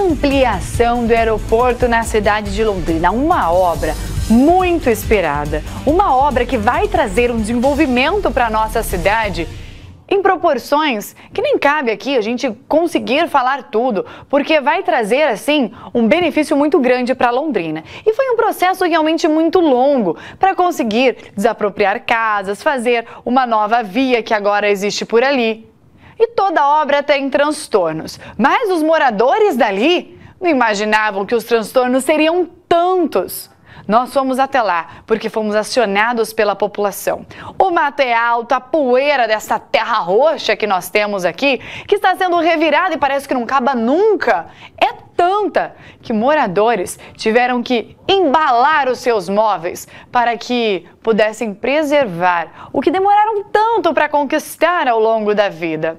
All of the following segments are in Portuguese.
ampliação do aeroporto na cidade de Londrina. Uma obra muito esperada, uma obra que vai trazer um desenvolvimento para a nossa cidade em proporções que nem cabe aqui a gente conseguir falar tudo, porque vai trazer, assim, um benefício muito grande para Londrina. E foi um processo realmente muito longo para conseguir desapropriar casas, fazer uma nova via que agora existe por ali. E toda obra tem transtornos, mas os moradores dali não imaginavam que os transtornos seriam tantos. Nós fomos até lá porque fomos acionados pela população. O mato é alto, a poeira dessa terra roxa que nós temos aqui, que está sendo revirada e parece que não acaba nunca, é tanta que moradores tiveram que embalar os seus móveis para que pudessem preservar o que demoraram tanto para conquistar ao longo da vida.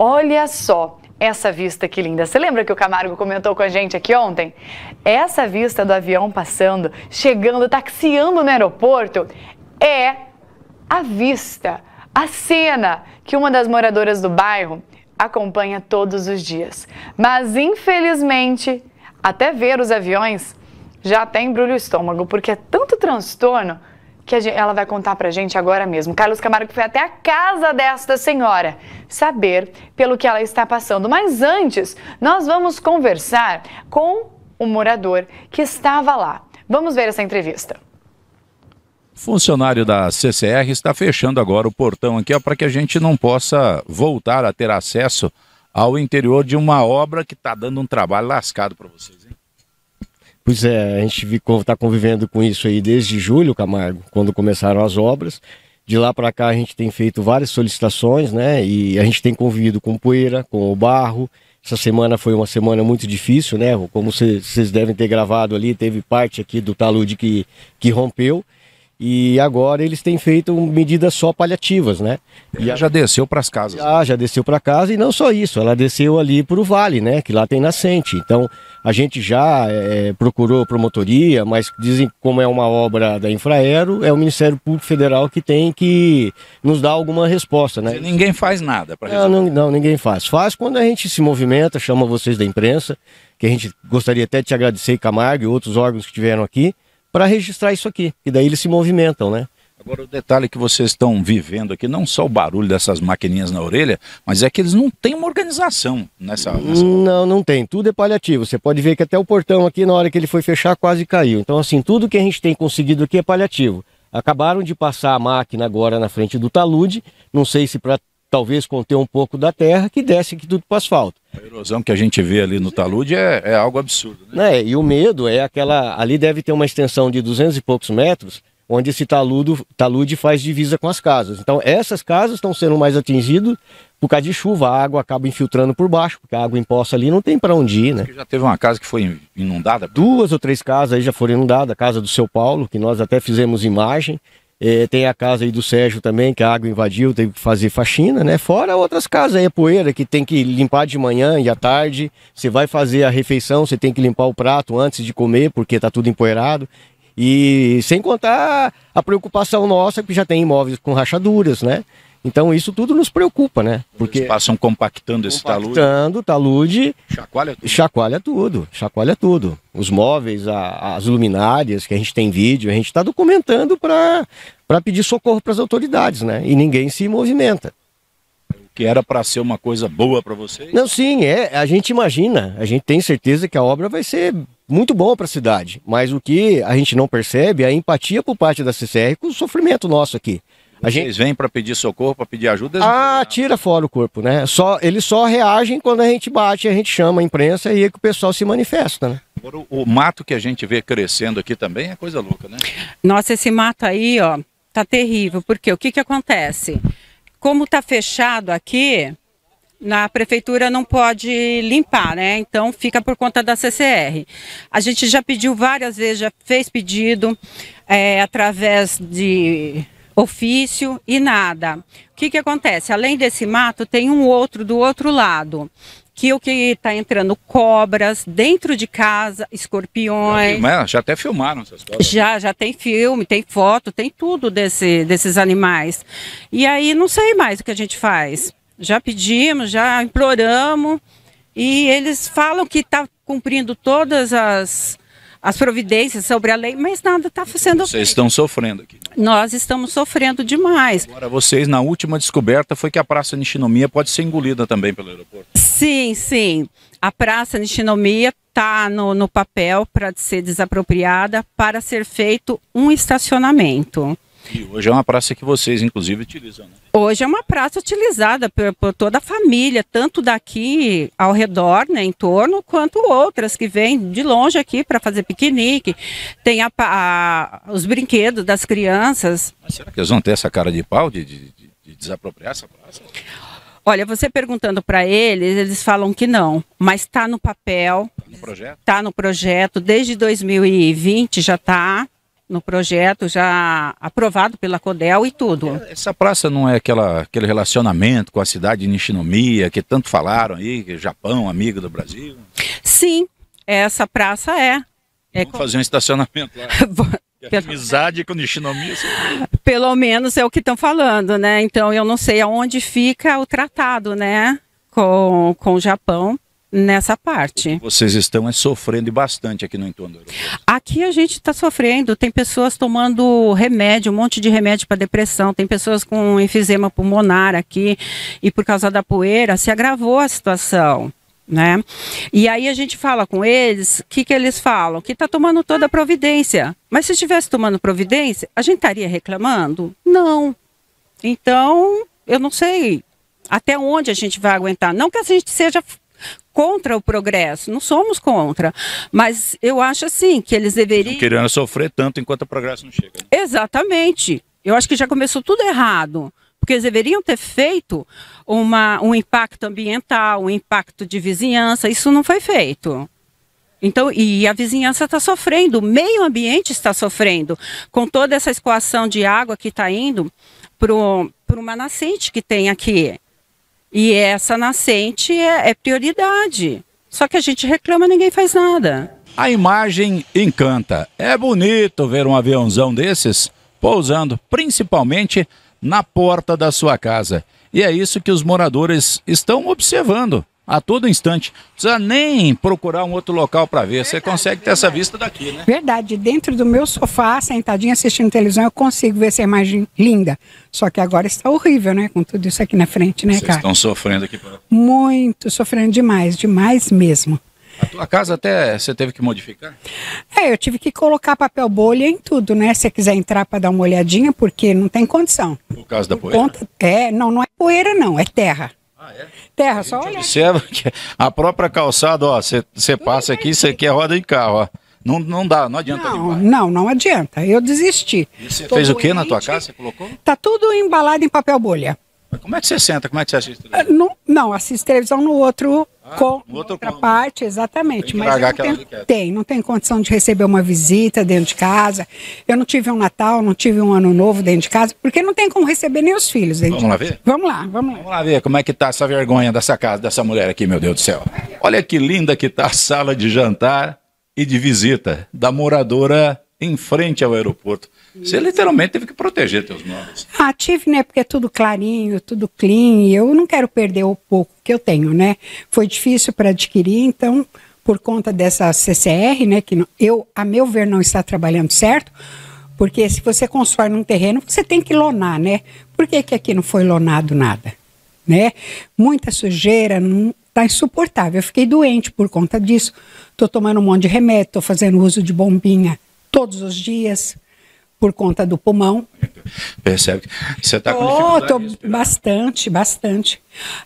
Olha só essa vista que linda. Você lembra que o Camargo comentou com a gente aqui ontem? Essa vista do avião passando, chegando, taxiando no aeroporto é a vista, a cena que uma das moradoras do bairro acompanha todos os dias. Mas infelizmente, até ver os aviões já tem embrulho o estômago, porque é tanto transtorno que gente, ela vai contar pra gente agora mesmo. Carlos Camargo foi até a casa desta senhora saber pelo que ela está passando. Mas antes, nós vamos conversar com o um morador que estava lá. Vamos ver essa entrevista. Funcionário da CCR está fechando agora o portão aqui para que a gente não possa voltar a ter acesso ao interior de uma obra que está dando um trabalho lascado para vocês. Pois é, a gente está convivendo com isso aí desde julho, Camargo, quando começaram as obras. De lá para cá a gente tem feito várias solicitações, né? E a gente tem convivido com poeira, com o barro. Essa semana foi uma semana muito difícil, né? Como vocês devem ter gravado ali, teve parte aqui do talude que, que rompeu. E agora eles têm feito medidas só paliativas, né? E ela já desceu para as casas. Já, ah, já desceu para casa e não só isso, ela desceu ali para o vale, né? Que lá tem nascente. Então a gente já é, procurou promotoria, mas dizem como é uma obra da Infraero, é o Ministério Público Federal que tem que nos dar alguma resposta, né? ninguém faz nada para resolver. não, não, ninguém faz. Faz quando a gente se movimenta, chama vocês da imprensa, que a gente gostaria até de te agradecer, Camargo e outros órgãos que tiveram aqui para registrar isso aqui. E daí eles se movimentam, né? Agora, o detalhe que vocês estão vivendo aqui, não só o barulho dessas maquininhas na orelha, mas é que eles não têm uma organização nessa, nessa... Hum, não, não tem. Tudo é paliativo. Você pode ver que até o portão aqui, na hora que ele foi fechar, quase caiu. Então, assim, tudo que a gente tem conseguido aqui é paliativo. Acabaram de passar a máquina agora na frente do talude, não sei se para talvez conter um pouco da terra que desce aqui tudo para asfalto. A erosão que a gente vê ali no talude é, é algo absurdo. Né? né e o medo é aquela. Ali deve ter uma extensão de 200 e poucos metros, onde esse taludo, talude faz divisa com as casas. Então, essas casas estão sendo mais atingidas por causa de chuva. A água acaba infiltrando por baixo, porque a água imposta ali não tem para onde ir. Né? Já teve uma casa que foi inundada? Duas ou três casas aí já foram inundadas. A casa do seu Paulo, que nós até fizemos imagem. É, tem a casa aí do Sérgio também, que a água invadiu, teve que fazer faxina, né? Fora outras casas aí, a poeira, que tem que limpar de manhã e à tarde. Você vai fazer a refeição, você tem que limpar o prato antes de comer, porque tá tudo empoeirado. E sem contar a preocupação nossa, que já tem imóveis com rachaduras, né? Então isso tudo nos preocupa, né? Porque Eles passam compactando esse compactando, talude. Compactando, talude. Chacoalha tudo. Chacoalha tudo, chacoalha tudo. Os móveis, a, as luminárias que a gente tem vídeo, a gente está documentando para pedir socorro para as autoridades, né? E ninguém se movimenta que era para ser uma coisa boa para vocês? Não, sim, é, a gente imagina, a gente tem certeza que a obra vai ser muito boa para a cidade, mas o que a gente não percebe é a empatia por parte da CCR com o sofrimento nosso aqui. A gente... Eles vêm para pedir socorro, para pedir ajuda. Ah, tira fora o corpo, né? Só, eles só reagem quando a gente bate, a gente chama a imprensa e é que o pessoal se manifesta, né? Agora, o, o mato que a gente vê crescendo aqui também é coisa louca, né? Nossa, esse mato aí, ó, tá terrível. Porque o que que acontece? Como tá fechado aqui, na prefeitura não pode limpar, né? Então fica por conta da CCR. A gente já pediu várias vezes, já fez pedido é, através de ofício e nada. O que, que acontece? Além desse mato, tem um outro do outro lado. Que o que está entrando cobras dentro de casa, escorpiões. Já, já até filmaram essas coisas. Já, já tem filme, tem foto, tem tudo desse, desses animais. E aí não sei mais o que a gente faz. Já pedimos, já imploramos. E eles falam que está cumprindo todas as, as providências sobre a lei, mas nada está então, sendo Vocês feito. estão sofrendo aqui. Nós estamos sofrendo demais. Agora, vocês, na última descoberta, foi que a Praça Nishinomia pode ser engolida também pelo aeroporto. Sim, sim. A Praça Nishinomia está no, no papel para ser desapropriada para ser feito um estacionamento. E hoje é uma praça que vocês, inclusive, utilizam, né? Hoje é uma praça utilizada por, por, toda a família, tanto daqui ao redor, né, em torno, quanto outras que vêm de longe aqui para fazer piquenique. Tem a, a, os brinquedos das crianças. Mas será que eles vão ter essa cara de pau de, de, de desapropriar essa praça? Olha, você perguntando para eles, eles falam que não, mas está no papel. Está no projeto? Está no projeto, desde 2020 já está no projeto já aprovado pela CODEL e tudo. Essa praça não é aquela, aquele relacionamento com a cidade de Nishinomiya que tanto falaram aí, é Japão, amigo do Brasil? Sim, essa praça é. é Vamos com... fazer um estacionamento lá. Pelo... Amizade com Nishinomiya. É Pelo menos é o que estão falando, né? Então eu não sei aonde fica o tratado, né? Com, com o Japão nessa parte. Vocês estão é, sofrendo bastante aqui no entorno. Do aqui a gente está sofrendo, tem pessoas tomando remédio, um monte de remédio para depressão, tem pessoas com enfisema pulmonar aqui e por causa da poeira se agravou a situação. Né? E aí a gente fala com eles, o que, que eles falam? Que está tomando toda a providência. Mas se estivesse tomando providência, a gente estaria reclamando? Não. Então, eu não sei até onde a gente vai aguentar. Não que a gente seja contra o progresso, não somos contra, mas eu acho assim que eles deveriam. Estão querendo sofrer tanto enquanto o progresso não chega. Né? Exatamente. Eu acho que já começou tudo errado porque eles deveriam ter feito uma, um impacto ambiental, um impacto de vizinhança, isso não foi feito. Então, e a vizinhança está sofrendo, o meio ambiente está sofrendo, com toda essa escoação de água que está indo para uma nascente que tem aqui. E essa nascente é, é prioridade. Só que a gente reclama e ninguém faz nada. A imagem encanta. É bonito ver um aviãozão desses pousando, principalmente na porta da sua casa. E é isso que os moradores estão observando a todo instante. Não precisa nem procurar um outro local para ver. Verdade, Você consegue verdade. ter essa vista daqui, né? Verdade. Dentro do meu sofá, sentadinha assistindo televisão, eu consigo ver essa imagem linda. Só que agora está horrível, né? Com tudo isso aqui na frente, né, Vocês cara? estão sofrendo aqui. Pra... Muito, sofrendo demais, demais mesmo. A tua casa até você teve que modificar? É, eu tive que colocar papel bolha em tudo, né? Se você quiser entrar para dar uma olhadinha, porque não tem condição. Por causa da poeira? Conta... É, não, não é poeira não, é terra. Ah, é? Terra, só olha. Observa é que é a própria calçada, ó, você passa aqui, você quer roda de carro, ó. Não, não dá, não adianta. Não, não, não adianta. Eu desisti. E você fez o que na tua casa? Você colocou? Tá tudo embalado em papel bolha. Mas como é que você senta? Como é que você assiste? Ah, não, não, assiste televisão no outro ah, com outra parte, exatamente. Tem mas não tem, não tem condição de receber uma visita dentro de casa. Eu não tive um Natal, não tive um Ano Novo dentro de casa, porque não tem como receber nem os filhos dentro vamos de casa. Vamos lá ver? Vamos lá, vamos lá. Vamos lá ver como é que tá essa vergonha dessa casa, dessa mulher aqui, meu Deus do céu. Olha que linda que tá a sala de jantar e de visita da moradora em frente ao aeroporto. Isso. Você literalmente teve que proteger teus móveis. Ah, tive, né? Porque é tudo clarinho, tudo clean. E eu não quero perder o pouco que eu tenho, né? Foi difícil para adquirir, então, por conta dessa CCR, né? Que eu, a meu ver, não está trabalhando certo. Porque se você constrói num terreno, você tem que lonar, né? Por que, que aqui não foi lonado nada? Né? Muita sujeira, não, tá insuportável. Eu fiquei doente por conta disso. Tô tomando um monte de remédio, tô fazendo uso de bombinha todos os dias por conta do pulmão. Percebe? Você está com oh, tô bastante, bastante.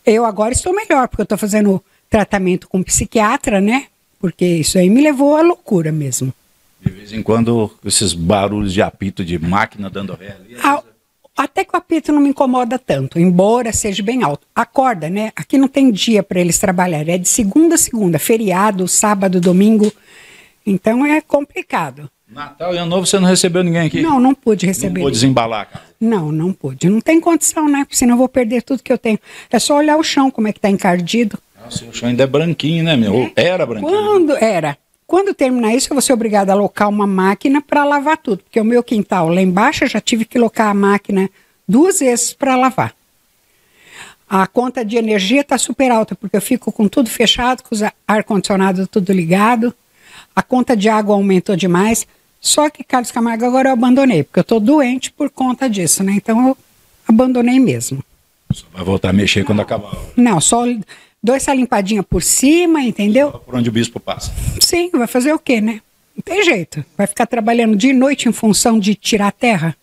Eu agora estou melhor, porque eu estou fazendo tratamento com psiquiatra, né? Porque isso aí me levou à loucura mesmo. De vez em quando, esses barulhos de apito de máquina dando ré ali. A, ah, até que o apito não me incomoda tanto, embora seja bem alto. Acorda, né? Aqui não tem dia para eles trabalhar. É de segunda a segunda, feriado, sábado, domingo. Então é complicado. Natal e Ano Novo você não recebeu ninguém aqui? Não, não pude receber. Não pôde desembalar, cara? Não, não pude. Não tem condição, né? Porque senão eu vou perder tudo que eu tenho. É só olhar o chão, como é que tá encardido. Nossa, o chão ainda é branquinho, né, meu? É. Era branquinho. Quando era. Quando terminar isso, eu vou ser obrigada a alocar uma máquina para lavar tudo. Porque o meu quintal lá embaixo, eu já tive que locar a máquina duas vezes para lavar. A conta de energia está super alta, porque eu fico com tudo fechado, com o ar-condicionado tudo ligado. A conta de água aumentou demais só que, Carlos Camargo, agora eu abandonei, porque eu estou doente por conta disso, né? Então eu abandonei mesmo. Só vai voltar a mexer quando acabar. Não, só dou essa limpadinha por cima, entendeu? Só por onde o bispo passa. Sim, vai fazer o quê, né? Não tem jeito. Vai ficar trabalhando de noite em função de tirar terra?